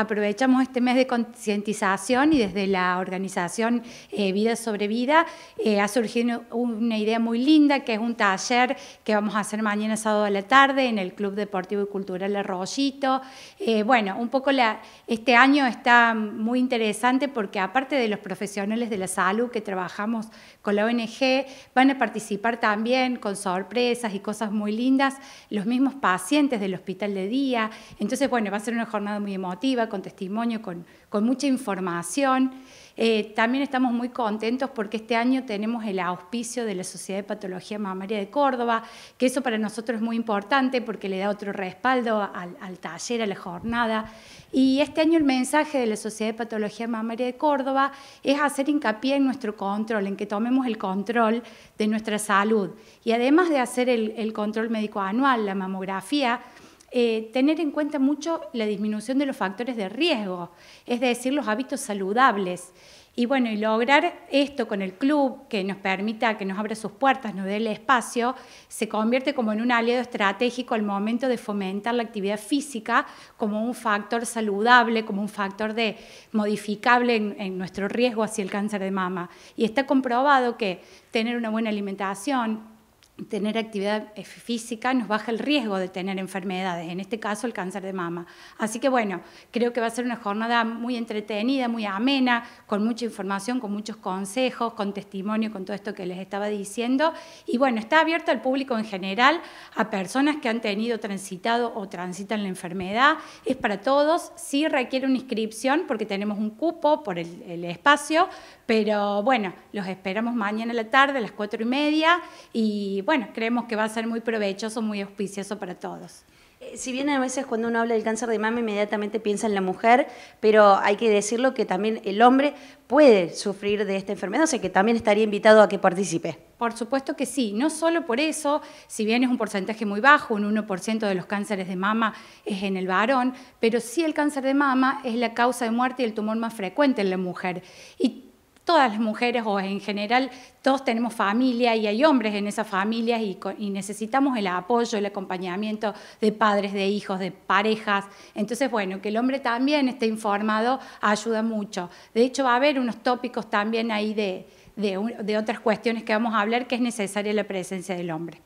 aprovechamos este mes de concientización y desde la organización eh, Vida sobre Vida eh, ha surgido una idea muy linda que es un taller que vamos a hacer mañana sábado a la tarde en el Club Deportivo y Cultural Arroyito. Eh, bueno, un poco este año está muy interesante porque aparte de los profesionales de la salud que trabajamos con la ONG, van a participar también con sorpresas y cosas muy lindas los mismos pacientes del hospital de día. Entonces, bueno, va a ser una jornada muy emotiva con testimonio, con, mucha información. Eh, también estamos muy contentos porque este año tenemos el auspicio de la Sociedad de Patología Mamaria de Córdoba, que eso para nosotros es muy importante porque le da otro respaldo al, taller, a la jornada. Y este año el mensaje de la Sociedad de Patología Mamaria de Córdoba es hacer hincapié en nuestro control, en que tomemos el control de nuestra salud. Y además de hacer el control médico anual, la mamografía, eh, tener en cuenta mucho la disminución de los factores de riesgo, es decir, los hábitos saludables. Y bueno, y lograr esto con el club que nos permita, que nos abra sus puertas, nos dé el espacio, se convierte como en un aliado estratégico al momento de fomentar la actividad física como un factor saludable, como un factor de modificable en nuestro riesgo hacia el cáncer de mama. Y está comprobado que tener una buena alimentación, tener actividad eh, física nos baja el riesgo de tener enfermedades, en este caso el cáncer de mama. Así que bueno, creo que va a ser una jornada muy entretenida, muy amena, con mucha información, con muchos consejos, con testimonio, con todo esto que les estaba diciendo. Y bueno, está abierto al público en general, a personas que han tenido transitado o transitan la enfermedad. Es para todos, sí requiere una inscripción porque tenemos un cupo por el, espacio, pero bueno, los esperamos mañana a la tarde, a las cuatro y media, bueno, creemos que va a ser muy provechoso, muy auspicioso para todos. Eh, si bien a veces cuando uno habla del cáncer de mama inmediatamente piensa en la mujer, pero hay que decirlo que también el hombre puede sufrir de esta enfermedad, o sea que también estaría invitado a que participe. Por supuesto que sí, no solo por eso, si bien es un porcentaje muy bajo, un 1% de los cánceres de mama es en el varón, pero sí el cáncer de mama es la causa de muerte y el tumor más frecuente en la mujer. Y todas las mujeres o en general todos tenemos familia y hay hombres en esas familias y, necesitamos el apoyo, el acompañamiento de padres, de hijos, de parejas. Entonces, bueno, que el hombre también esté informado ayuda mucho. De hecho, va a haber unos tópicos también ahí de otras cuestiones que vamos a hablar que es necesaria la presencia del hombre.